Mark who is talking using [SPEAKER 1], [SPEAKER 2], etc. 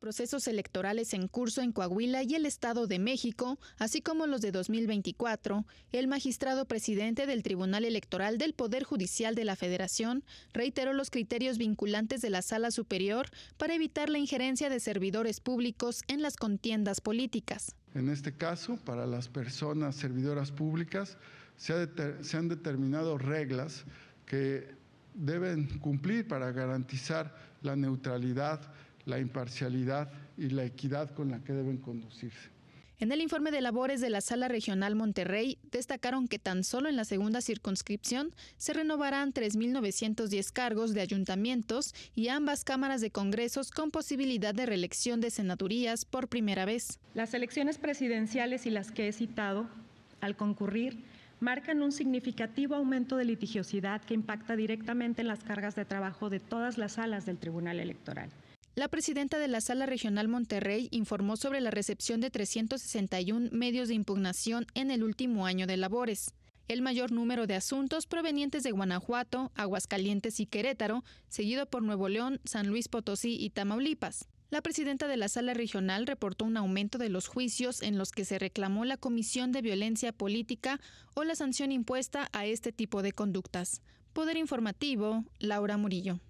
[SPEAKER 1] procesos electorales en curso en Coahuila y el Estado de México, así como los de 2024, el magistrado presidente del Tribunal Electoral del Poder Judicial de la Federación reiteró los criterios vinculantes de la Sala Superior para evitar la injerencia de servidores públicos en las contiendas políticas.
[SPEAKER 2] En este caso, para las personas servidoras públicas, se, han determinado reglas que deben cumplir para garantizar la neutralidad la imparcialidad y la equidad con la que deben conducirse.
[SPEAKER 1] En el informe de labores de la Sala Regional Monterrey, destacaron que tan solo en la segunda circunscripción se renovarán 3.910 cargos de ayuntamientos y ambas cámaras de congresos con posibilidad de
[SPEAKER 3] reelección de senadurías por primera vez. Las elecciones presidenciales y las que he citado, al concurrir, marcan un significativo aumento de litigiosidad que impacta directamente en las cargas de trabajo de todas las salas del Tribunal Electoral. La presidenta de la Sala
[SPEAKER 1] Regional Monterrey informó sobre la recepción de 361 medios de impugnación en el último año de labores. El mayor número de asuntos provenientes de Guanajuato, Aguascalientes y Querétaro, seguido por Nuevo León, San Luis Potosí y Tamaulipas. La presidenta de la sala regional reportó un aumento de los juicios en los que se reclamó la comisión de violencia política o la sanción impuesta a este tipo de conductas. Poder Informativo, Laura Murillo.